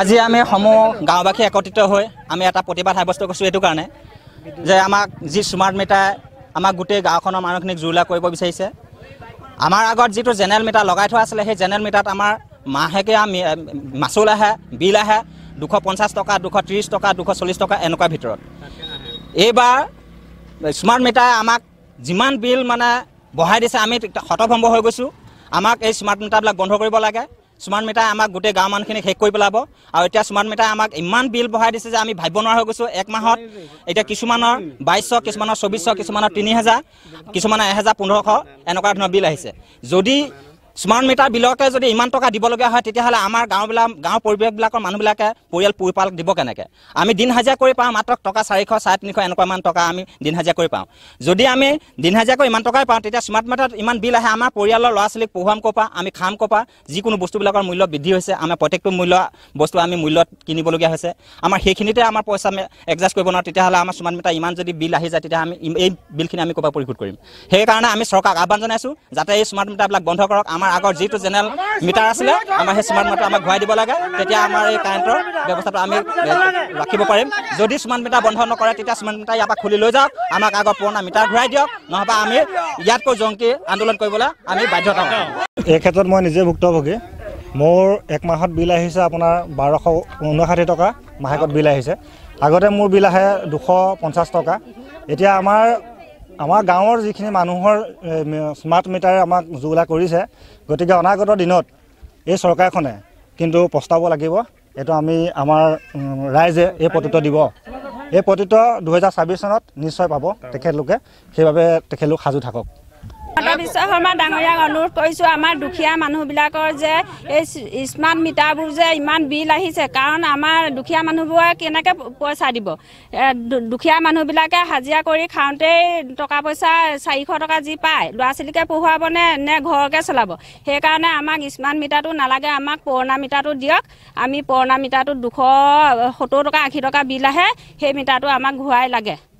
আজি আমি সমূহ গাঁওবাসী একত্ৰিত হৈ আমি এটা প্ৰতিবাদ সাব্যস্ত কৰিছোঁ এইটো কাৰণে যে আমাক যি স্মাৰ্ট মিটাৰ আমাক গোটেই গাঁওখনৰ মানুহখিনিক জুৰুলা কৰিব বিচাৰিছে আমাৰ আগত যিটো জেনেৰেল মিটাৰ লগাই থোৱা আছিলে সেই জেনেৰেল মিটাৰত আমাৰ মাহেকীয়া মাচুল আহে বিল আহে দুশ পঞ্চাছ টকা দুশ ত্ৰিছ টকা দুশ চল্লিছ টকা এনেকুৱা ভিতৰত এইবাৰ স্মাৰ্ট মিটাৰে আমাক যিমান বিল মানে বঢ়াই দিছে আমি হতভম্ব হৈ গৈছোঁ আমাক এই স্মাৰ্ট মিটাৰবিলাক বন্ধ কৰিব লাগে সুমান মিতাই আমাক গোটেই গাঁও মানুহখিনি শেষ কৰি পেলাব আৰু এতিয়া সুমান মিতাই আমাক ইমান বিল বঢ়াই দিছে যে আমি ভাবিব নোৱাৰা হৈ গৈছোঁ এক মাহত এতিয়া কিছুমানৰ বাইছশ কিছুমানৰ চৌবিছশ কিছুমানৰ তিনি হাজাৰ কিছুমানৰ এহেজাৰ পোন্ধৰশ এনেকুৱা ধৰণৰ বিল আহিছে যদি স্মাৰ্ট মিটাৰ বিলকে যদি ইমান টকা দিবলগীয়া হয় তেতিয়াহ'লে আমাৰ গাঁওবিলাক গাঁও পৰিৱেশবিলাকৰ মানুহবিলাকে পৰিয়াল পোহপাল দিব কেনেকৈ আমি দিন হাজিৰা কৰি পাওঁ মাত্ৰ টকা চাৰিশ চাৰে তিনিশ ইমান টকা আমি দিন হাজিৰা কৰি পাওঁ যদি আমি দিন হাজিৰা কৰি ইমান টকাই পাওঁ তেতিয়া স্মাৰ্ট মিটাৰত ইমান বিল আহে আমাৰ পৰিয়ালৰ ল'ৰা ছোৱালীক পঢ়ুৱাম ক'ৰ পৰা আমি খাম ক'ৰ পৰা যিকোনো বস্তুবিলাকৰ মূল্য বৃদ্ধি হৈছে আমাৰ প্ৰত্যেকটো মূল্য বস্তু আমি মূল্যত কিনিবলগীয়া হৈছে আমাৰ সেইখিনিতে আমাৰ পইচা আমি এডজাষ্ট কৰিব নোৱাৰোঁ তেতিয়াহ'লে আমাৰ স্মাৰ্ট মিটাৰ ইমান যদি বিল আহি যায় তেতিয়া আমি এই বিলখিনি আমি ক'ৰ পৰা পৰিশোধ কৰিম সেইকাৰণে আমি চৰকাৰক আহ্বান জনাইছোঁ যাতে এই স্মাৰ্ট মিটাৰবিলাক বন্ধ কৰক আমাৰ আমাৰ আগৰ যিটো জেনেৰেল মিটাৰ আছিলে আমাৰ সেই স্মাৰ্ট মিটাৰ আমাক ঘূৰাই দিব লাগে তেতিয়া আমাৰ এই কাৰেণ্টৰ ব্যৱস্থাটো আমি ৰাখিব পাৰিম যদি স্মাৰ্ট মিটাৰ বন্ধ নকৰে তেতিয়া স্মাৰ্ট মিটাৰ ইয়াৰ পৰা খুলি লৈ যাওক আমাক আগৰ পুৰণা মিটাৰ ঘূৰাই দিয়ক নহ'বা আমি ইয়াতকৈ জংকী আন্দোলন কৰিবলৈ আমি বাধ্য হওঁ এই ক্ষেত্ৰত মই নিজে ভুক্তভোগী মোৰ এক মাহত বিল আহিছে আপোনাৰ বাৰশ ঊনষাঠি টকা মাহেকত বিল আহিছে আগতে মোৰ বিল আহে দুশ পঞ্চাছ টকা এতিয়া আমাৰ আমাৰ গাঁৱৰ যিখিনি মানুহৰ স্মাৰ্ট মিটাৰে আমাক যোগলা কৰিছে গতিকে অনাগত দিনত এই চৰকাৰখনে কিন্তু প্ৰস্তাৱ লাগিব এইটো আমি আমাৰ ৰাইজে এই প্ৰতিত্ব দিব এই প্ৰতিত্ব দুহেজাৰ ছাব্বিছ চনত নিশ্চয় পাব তেখেতলোকে সেইবাবে তেখেতলোক সাজু থাকক বিশ্ব শৰ্মা ডাঙৰীয়াক অনুৰোধ কৰিছোঁ আমাৰ দুখীয়া মানুহবিলাকৰ যে এই স্মাৰ্ট মিটাৰবোৰ যে ইমান বিল আহিছে কাৰণ আমাৰ দুখীয়া মানুহবোৰে কেনেকৈ পইচা দিব দুখীয়া মানুহবিলাকে হাজিৰা কৰি খাওঁতেই টকা পইচা চাৰিশ টকা যি পায় ল'ৰা ছোৱালীকে পঢ়োৱাবনে নে ঘৰকে চলাব সেইকাৰণে আমাক স্মাৰ্ট মিটাৰটো নালাগে আমাক পুৰণা মিটাৰটো দিয়ক আমি পুৰণা মিটাৰটোত দুশ সত্তৰ টকা আশী টকা বিল আহে সেই মিটাৰটো আমাক ঘূৰাই লাগে